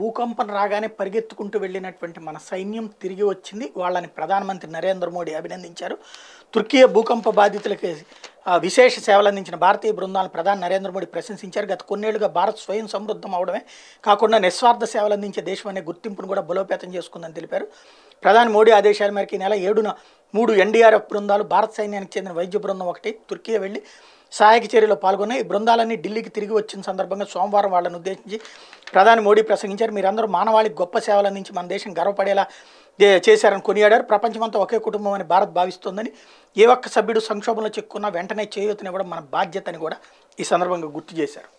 భూకంపం రాగానే పరిగెత్తుకుంటూ వెళ్ళినటువంటి మన సైన్యం తిరిగి వచ్చింది వాళ్ళని ప్రధానమంత్రి నరేంద్ర మోడీ అభినందించారు తుర్కీయ భూకంప బాధితులకి విశేష సేవలు అందించిన భారతీయ బృందాలను ప్రధాని నరేంద్ర మోడీ ప్రశంసించారు గత కొన్నేళ్లుగా భారత్ స్వయం సమృద్ధం అవడమే కాకుండా నిస్వార్థ సేవలు అందించే దేశం అనే గుర్తింపును కూడా బలోపేతం చేసుకుందని తెలిపారు ప్రధాని మోడీ ఆదేశాల మేరకు ఈ నెల ఏడున మూడు ఎన్డీఆర్ఎఫ్ బృందాలు భారత సైన్యానికి చెందిన వైద్య బృందం ఒకటి తుర్కీ వెళ్ళి సహాయక చర్యలో పాల్గొన్నాయి ఈ బృందాలన్నీ ఢిల్లీకి తిరిగి వచ్చిన సందర్భంగా సోమవారం వాళ్ళను ఉద్దేశించి ప్రధాని మోడీ ప్రసంగించారు మీరందరూ మానవాళికి గొప్ప సేవలు అందించి మన దేశం గర్వపడేలా చేశారని కొనియాడారు ప్రపంచమంతా ఒకే కుటుంబం అని భారత్ భావిస్తోందని ఏ ఒక్క సభ్యుడు సంక్షోభంలో చిక్కున్నా వెంటనే చేయూతనివ్వడం మన బాధ్యత అని కూడా ఈ సందర్భంగా గుర్తు చేశారు